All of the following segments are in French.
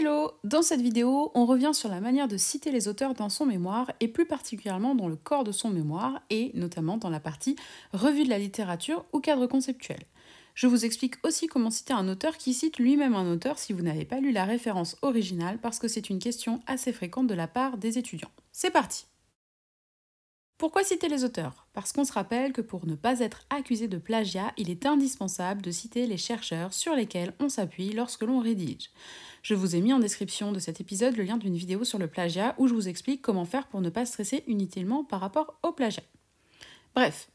Hello Dans cette vidéo, on revient sur la manière de citer les auteurs dans son mémoire et plus particulièrement dans le corps de son mémoire et notamment dans la partie revue de la littérature ou cadre conceptuel. Je vous explique aussi comment citer un auteur qui cite lui-même un auteur si vous n'avez pas lu la référence originale parce que c'est une question assez fréquente de la part des étudiants. C'est parti pourquoi citer les auteurs Parce qu'on se rappelle que pour ne pas être accusé de plagiat, il est indispensable de citer les chercheurs sur lesquels on s'appuie lorsque l'on rédige. Je vous ai mis en description de cet épisode le lien d'une vidéo sur le plagiat où je vous explique comment faire pour ne pas stresser inutilement par rapport au plagiat. Bref,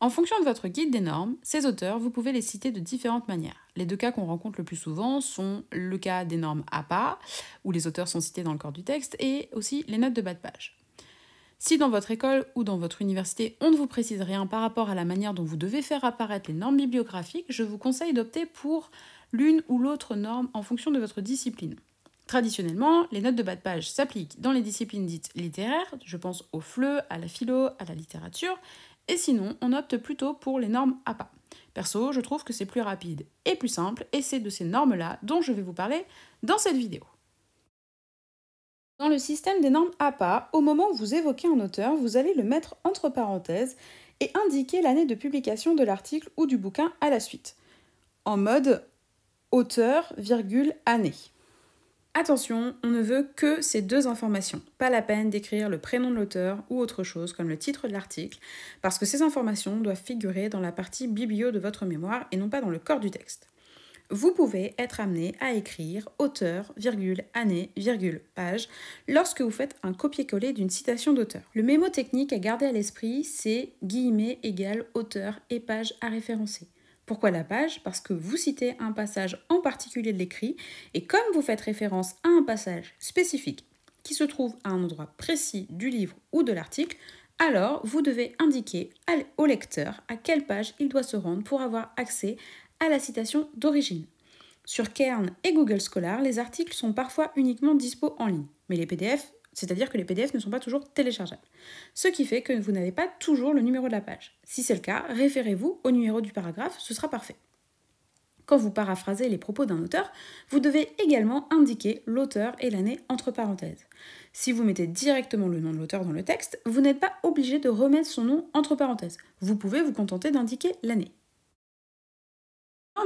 en fonction de votre guide des normes, ces auteurs, vous pouvez les citer de différentes manières. Les deux cas qu'on rencontre le plus souvent sont le cas des normes APA, où les auteurs sont cités dans le corps du texte, et aussi les notes de bas de page. Si dans votre école ou dans votre université, on ne vous précise rien par rapport à la manière dont vous devez faire apparaître les normes bibliographiques, je vous conseille d'opter pour l'une ou l'autre norme en fonction de votre discipline. Traditionnellement, les notes de bas de page s'appliquent dans les disciplines dites littéraires, je pense au FLE, à la philo, à la littérature, et sinon, on opte plutôt pour les normes APA. Perso, je trouve que c'est plus rapide et plus simple, et c'est de ces normes-là dont je vais vous parler dans cette vidéo. Dans le système des normes APA, au moment où vous évoquez un auteur, vous allez le mettre entre parenthèses et indiquer l'année de publication de l'article ou du bouquin à la suite, en mode auteur, virgule, année. Attention, on ne veut que ces deux informations. Pas la peine d'écrire le prénom de l'auteur ou autre chose comme le titre de l'article, parce que ces informations doivent figurer dans la partie biblio de votre mémoire et non pas dans le corps du texte. Vous pouvez être amené à écrire auteur, virgule, année, virgule, page lorsque vous faites un copier-coller d'une citation d'auteur. Le mémo technique à garder à l'esprit, c'est guillemets égale auteur et page à référencer. Pourquoi la page Parce que vous citez un passage en particulier de l'écrit et comme vous faites référence à un passage spécifique qui se trouve à un endroit précis du livre ou de l'article, alors vous devez indiquer au lecteur à quelle page il doit se rendre pour avoir accès à la citation d'origine. Sur Cairn et Google Scholar, les articles sont parfois uniquement dispo en ligne, mais les PDF, c'est-à-dire que les PDF ne sont pas toujours téléchargeables. Ce qui fait que vous n'avez pas toujours le numéro de la page. Si c'est le cas, référez-vous au numéro du paragraphe, ce sera parfait. Quand vous paraphrasez les propos d'un auteur, vous devez également indiquer l'auteur et l'année entre parenthèses. Si vous mettez directement le nom de l'auteur dans le texte, vous n'êtes pas obligé de remettre son nom entre parenthèses. Vous pouvez vous contenter d'indiquer l'année.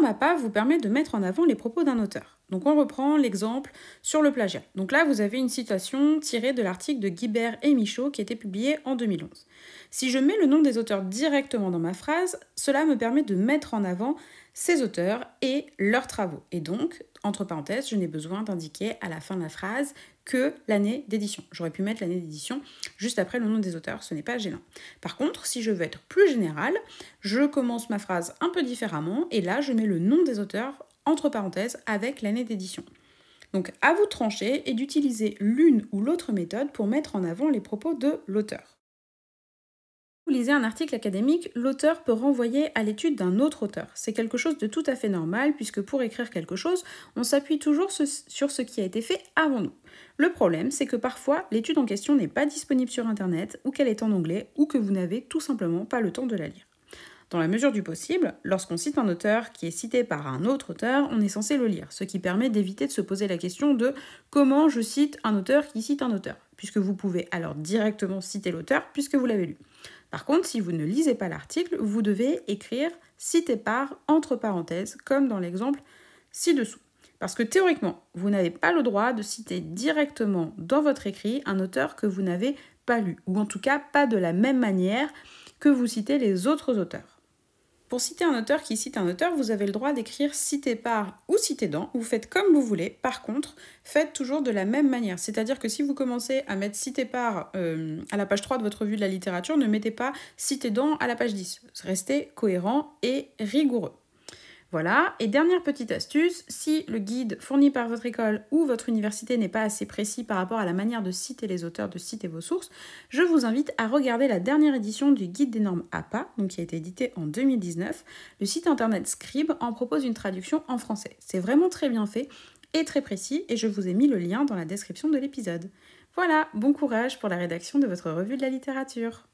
MAPA vous permet de mettre en avant les propos d'un auteur. Donc on reprend l'exemple sur le plagiat. Donc là, vous avez une citation tirée de l'article de Guibert et Michaud qui était publié en 2011. Si je mets le nom des auteurs directement dans ma phrase, cela me permet de mettre en avant ces auteurs et leurs travaux. Et donc, entre parenthèses, je n'ai besoin d'indiquer à la fin de la phrase que l'année d'édition. J'aurais pu mettre l'année d'édition juste après le nom des auteurs, ce n'est pas gênant. Par contre, si je veux être plus général, je commence ma phrase un peu différemment et là, je mets le nom des auteurs entre parenthèses avec l'année d'édition. Donc à vous de trancher et d'utiliser l'une ou l'autre méthode pour mettre en avant les propos de l'auteur vous lisez un article académique, l'auteur peut renvoyer à l'étude d'un autre auteur. C'est quelque chose de tout à fait normal puisque pour écrire quelque chose, on s'appuie toujours sur ce qui a été fait avant nous. Le problème, c'est que parfois, l'étude en question n'est pas disponible sur Internet ou qu'elle est en anglais ou que vous n'avez tout simplement pas le temps de la lire. Dans la mesure du possible, lorsqu'on cite un auteur qui est cité par un autre auteur, on est censé le lire, ce qui permet d'éviter de se poser la question de comment je cite un auteur qui cite un auteur puisque vous pouvez alors directement citer l'auteur puisque vous l'avez lu. Par contre, si vous ne lisez pas l'article, vous devez écrire cité par entre parenthèses, comme dans l'exemple ci-dessous. Parce que théoriquement, vous n'avez pas le droit de citer directement dans votre écrit un auteur que vous n'avez pas lu, ou en tout cas pas de la même manière que vous citez les autres auteurs. Pour citer un auteur qui cite un auteur, vous avez le droit d'écrire cité par ou cité dans, vous faites comme vous voulez, par contre, faites toujours de la même manière. C'est-à-dire que si vous commencez à mettre cité par euh, à la page 3 de votre revue de la littérature, ne mettez pas cité dans à la page 10. Restez cohérent et rigoureux. Voilà, et dernière petite astuce, si le guide fourni par votre école ou votre université n'est pas assez précis par rapport à la manière de citer les auteurs, de citer vos sources, je vous invite à regarder la dernière édition du guide des normes APA, donc qui a été édité en 2019. Le site internet Scribe en propose une traduction en français. C'est vraiment très bien fait et très précis, et je vous ai mis le lien dans la description de l'épisode. Voilà, bon courage pour la rédaction de votre revue de la littérature.